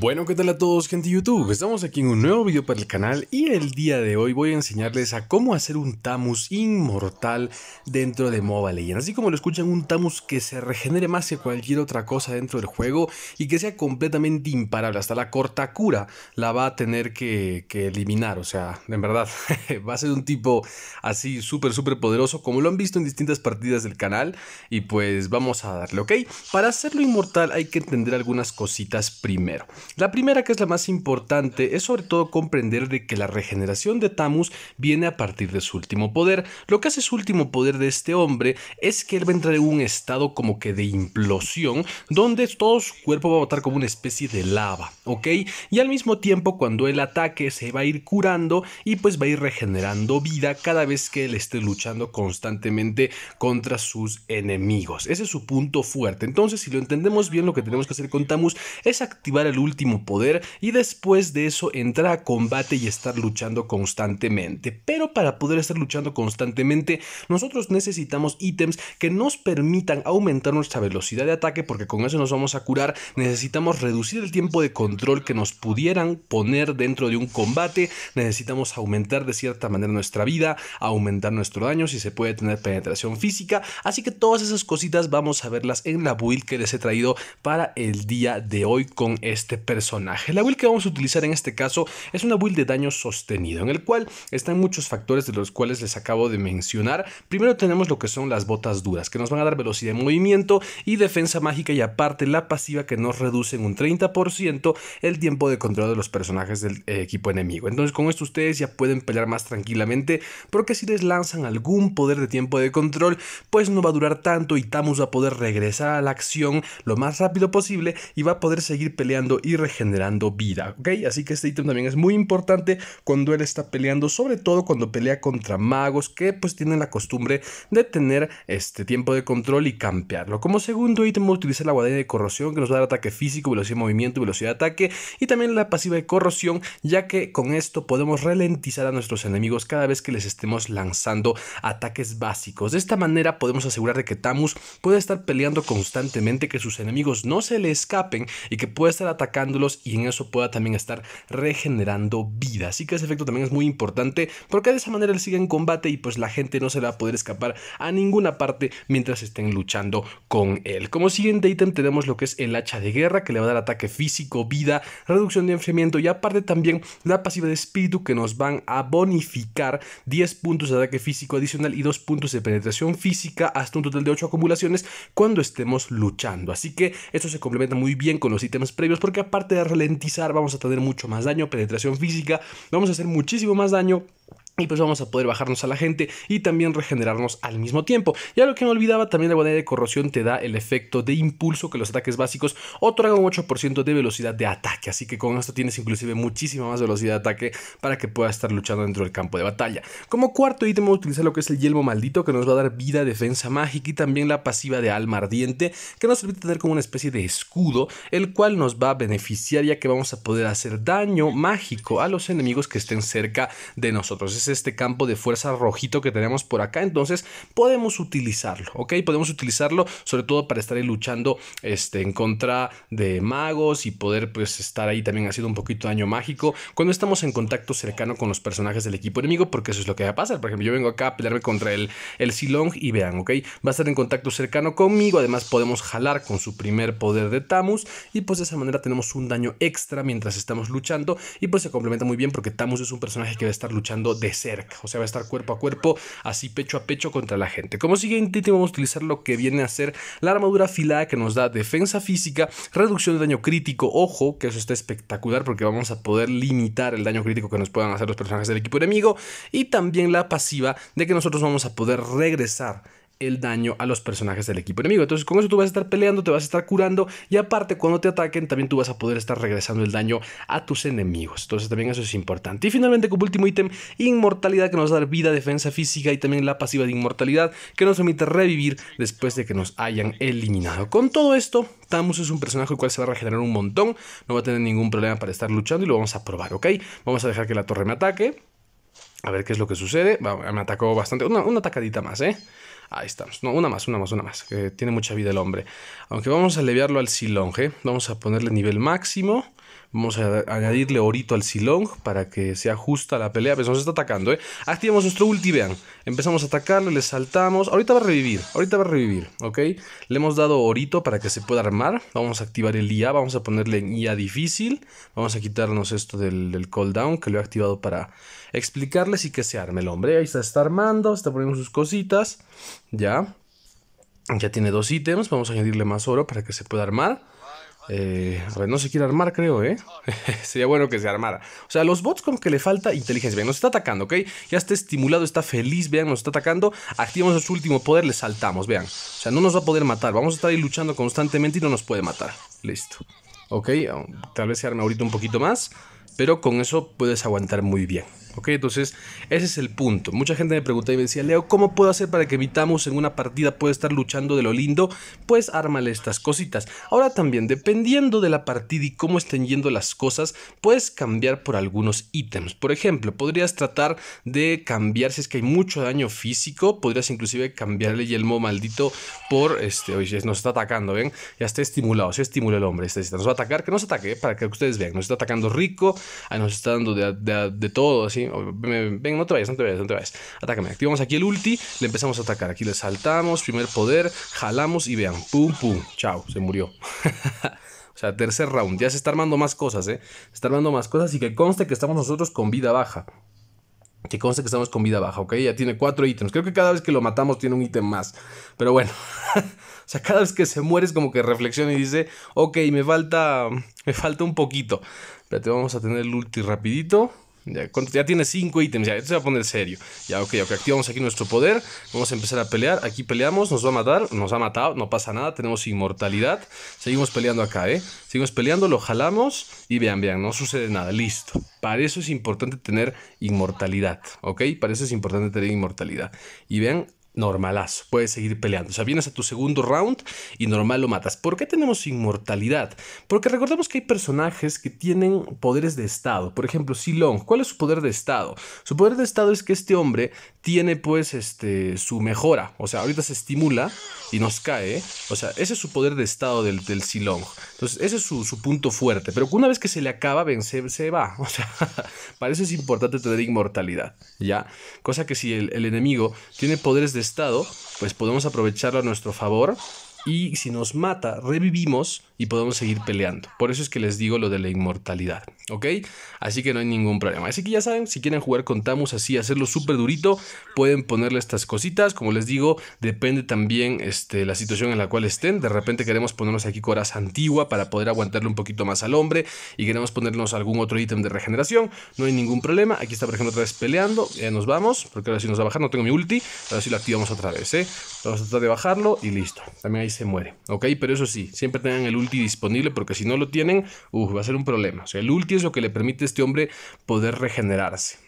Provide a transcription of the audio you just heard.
Bueno, ¿qué tal a todos gente de YouTube? Estamos aquí en un nuevo video para el canal y el día de hoy voy a enseñarles a cómo hacer un Tamus inmortal dentro de Mobile Legends. Así como lo escuchan, un Tamus que se regenere más que cualquier otra cosa dentro del juego y que sea completamente imparable. Hasta la corta cura la va a tener que, que eliminar, o sea, en verdad, va a ser un tipo así súper, súper poderoso como lo han visto en distintas partidas del canal y pues vamos a darle, ¿ok? Para hacerlo inmortal hay que entender algunas cositas primero. La primera, que es la más importante, es sobre todo comprender de que la regeneración de Tamus viene a partir de su último poder. Lo que hace su último poder de este hombre es que él va a entrar en un estado como que de implosión, donde todo su cuerpo va a botar como una especie de lava, ¿ok? Y al mismo tiempo, cuando él ataque, se va a ir curando y pues va a ir regenerando vida cada vez que él esté luchando constantemente contra sus enemigos. Ese es su punto fuerte. Entonces, si lo entendemos bien, lo que tenemos que hacer con Tamus es activar el último poder y después de eso entrar a combate y estar luchando constantemente. Pero para poder estar luchando constantemente, nosotros necesitamos ítems que nos permitan aumentar nuestra velocidad de ataque porque con eso nos vamos a curar. Necesitamos reducir el tiempo de control que nos pudieran poner dentro de un combate. Necesitamos aumentar de cierta manera nuestra vida, aumentar nuestro daño si se puede tener penetración física. Así que todas esas cositas vamos a verlas en la build que les he traído para el día de hoy con este personaje. La build que vamos a utilizar en este caso es una build de daño sostenido, en el cual están muchos factores de los cuales les acabo de mencionar. Primero tenemos lo que son las botas duras, que nos van a dar velocidad de movimiento y defensa mágica y aparte la pasiva que nos reduce en un 30% el tiempo de control de los personajes del eh, equipo enemigo. Entonces con esto ustedes ya pueden pelear más tranquilamente porque si les lanzan algún poder de tiempo de control, pues no va a durar tanto y Tamus va a poder regresar a la acción lo más rápido posible y va a poder seguir peleando y regenerando vida, ¿ok? Así que este ítem también es muy importante cuando él está peleando, sobre todo cuando pelea contra magos que pues tienen la costumbre de tener este tiempo de control y campearlo. Como segundo ítem utiliza la guadaña de corrosión que nos da a dar ataque físico, velocidad de movimiento, velocidad de ataque y también la pasiva de corrosión ya que con esto podemos ralentizar a nuestros enemigos cada vez que les estemos lanzando ataques básicos. De esta manera podemos asegurar de que Tamus puede estar peleando constantemente, que sus enemigos no se le escapen y que puede estar atacando y en eso pueda también estar regenerando vida. Así que ese efecto también es muy importante porque de esa manera él sigue en combate y pues la gente no se va a poder escapar a ninguna parte mientras estén luchando con él. Como siguiente ítem tenemos lo que es el hacha de guerra que le va a dar ataque físico, vida, reducción de enfriamiento y aparte también la pasiva de espíritu que nos van a bonificar 10 puntos de ataque físico adicional y 2 puntos de penetración física hasta un total de 8 acumulaciones cuando estemos luchando. Así que esto se complementa muy bien con los ítems previos porque aparte de ralentizar, vamos a tener mucho más daño, penetración física, vamos a hacer muchísimo más daño y pues vamos a poder bajarnos a la gente y también regenerarnos al mismo tiempo. y lo que me olvidaba, también la guadaña de corrosión te da el efecto de impulso que los ataques básicos otorgan un 8% de velocidad de ataque. Así que con esto tienes inclusive muchísima más velocidad de ataque para que puedas estar luchando dentro del campo de batalla. Como cuarto ítem voy a utilizar lo que es el yelmo maldito que nos va a dar vida, defensa mágica y también la pasiva de alma ardiente que nos permite tener como una especie de escudo el cual nos va a beneficiar ya que vamos a poder hacer daño mágico a los enemigos que estén cerca de nosotros este campo de fuerza rojito que tenemos por acá. Entonces podemos utilizarlo, ¿ok? Podemos utilizarlo sobre todo para estar ahí luchando este, en contra de magos y poder pues estar ahí también haciendo un poquito de daño mágico cuando estamos en contacto cercano con los personajes del equipo enemigo porque eso es lo que va a pasar. Por ejemplo, yo vengo acá a pelearme contra el, el Silong y vean, ¿ok? Va a estar en contacto cercano conmigo, además podemos jalar con su primer poder de Tamus y pues de esa manera tenemos un daño extra mientras estamos luchando y pues se complementa muy bien porque Tamus es un personaje que va a estar luchando de cerca, o sea, va a estar cuerpo a cuerpo, así pecho a pecho contra la gente. Como siguiente vamos a utilizar lo que viene a ser la armadura afilada que nos da defensa física, reducción de daño crítico, ojo, que eso está espectacular porque vamos a poder limitar el daño crítico que nos puedan hacer los personajes del equipo enemigo y también la pasiva de que nosotros vamos a poder regresar el daño a los personajes del equipo enemigo. Entonces con eso tú vas a estar peleando, te vas a estar curando y aparte cuando te ataquen también tú vas a poder estar regresando el daño a tus enemigos. Entonces también eso es importante. Y finalmente como último ítem, inmortalidad que nos dar vida, defensa física y también la pasiva de inmortalidad que nos permite revivir después de que nos hayan eliminado. Con todo esto, Tamus es un personaje el cual se va a regenerar un montón, no va a tener ningún problema para estar luchando y lo vamos a probar, ¿ok? Vamos a dejar que la torre me ataque. A ver qué es lo que sucede. me atacó bastante. Una, atacadita más, ¿eh? Ahí estamos. No, una más, una más, una más. tiene mucha vida el hombre. Aunque vamos a aliviarlo al silonge. Vamos a ponerle nivel máximo. Vamos a añadirle orito al Silong para que sea ajusta la pelea. Pero pues nos está atacando, ¿eh? Activamos nuestro ulti, vean. Empezamos a atacarle, le saltamos. Ahorita va a revivir, ahorita va a revivir, ¿ok? Le hemos dado orito para que se pueda armar. Vamos a activar el IA, vamos a ponerle en IA difícil. Vamos a quitarnos esto del, del cooldown que lo he activado para explicarles y que se arme el hombre. Ahí está, está armando, está poniendo sus cositas. Ya. Ya tiene dos ítems, vamos a añadirle más oro para que se pueda armar. Eh, a ver, no se quiere armar, creo, ¿eh? Sería bueno que se armara. O sea, los bots como que le falta inteligencia. Vean, nos está atacando, ¿ok? Ya está estimulado, está feliz, vean, nos está atacando. Activamos su último poder, le saltamos, vean. O sea, no nos va a poder matar. Vamos a estar ahí luchando constantemente y no nos puede matar. Listo. Ok, tal vez se arme ahorita un poquito más, pero con eso puedes aguantar muy bien. ¿Ok? Entonces, ese es el punto. Mucha gente me pregunta y me decía, Leo, ¿cómo puedo hacer para que evitamos en una partida puede estar luchando de lo lindo? Pues ármale estas cositas. Ahora también, dependiendo de la partida y cómo estén yendo las cosas, puedes cambiar por algunos ítems. Por ejemplo, podrías tratar de cambiar si es que hay mucho daño físico, podrías inclusive cambiarle el yelmo maldito por este, oye, nos está atacando, ¿ven? Ya está estimulado, se estimula el hombre, este, nos va a atacar, que nos ataque, para que ustedes vean, nos está atacando rico, ah, nos está dando de todo, así Ven, no te vayas, no te vayas, Atácame. Activamos aquí el ulti. Le empezamos a atacar. Aquí le saltamos. Primer poder. Jalamos y vean. Pum, pum. Chao. Se murió. o sea, tercer round. Ya se está armando más cosas, ¿eh? Se está armando más cosas y que conste que estamos nosotros con vida baja. Que conste que estamos con vida baja, ¿ok? Ya tiene cuatro ítems. Creo que cada vez que lo matamos tiene un ítem más. Pero bueno. o sea, cada vez que se muere es como que reflexiona y dice, ok, me falta, me falta un poquito. Espérate, vamos a tener el ulti rapidito. Ya, tiene cinco ítems, ya, esto se va a poner serio. Ya, ok, ok, activamos aquí nuestro poder. Vamos a empezar a pelear. Aquí peleamos, nos va a matar, nos ha matado, no pasa nada, tenemos inmortalidad. Seguimos peleando acá, ¿eh? Seguimos peleando, lo jalamos y vean, vean, no sucede nada, listo. Para eso es importante tener inmortalidad, ¿ok? Para eso es importante tener inmortalidad. Y vean, normalazo, puedes seguir peleando. O sea, vienes a tu segundo round y normal lo matas. ¿Por qué tenemos inmortalidad? Porque recordemos que hay personajes que tienen poderes de estado. Por ejemplo, Silong, ¿cuál es su poder de estado? Su poder de estado es que este hombre tiene pues este su mejora, o sea, ahorita se estimula y nos cae, o sea, ese es su poder de estado del, del Silong. Entonces, ese es su, punto fuerte, pero una vez que se le acaba, ven, se, va, o sea, para eso es importante tener inmortalidad, ¿ya? Cosa que si el, el enemigo tiene poderes de Estado, pues podemos aprovecharlo a nuestro favor y si nos mata, revivimos y podemos seguir peleando. Por eso es que les digo lo de la inmortalidad, ¿ok? Así que no hay ningún problema. Así que ya saben, si quieren jugar con Tamus así, hacerlo súper durito, pueden ponerle estas cositas. Como les digo, depende también este, la situación en la cual estén. De repente queremos ponernos aquí coraza antigua para poder aguantarle un poquito más al hombre y queremos ponernos algún otro ítem de regeneración. No hay ningún problema. Aquí está, por ejemplo, otra vez peleando. Ya nos vamos, porque ahora sí nos va a bajar. No tengo mi ulti, ahora sí lo activamos otra vez, ¿eh? Vamos a tratar de bajarlo y listo. También hay se muere, ¿ok? Pero eso sí, siempre tengan el ulti disponible porque si no lo tienen, uh, va a ser un problema. O sea, el ulti es lo que le permite a este hombre poder regenerarse.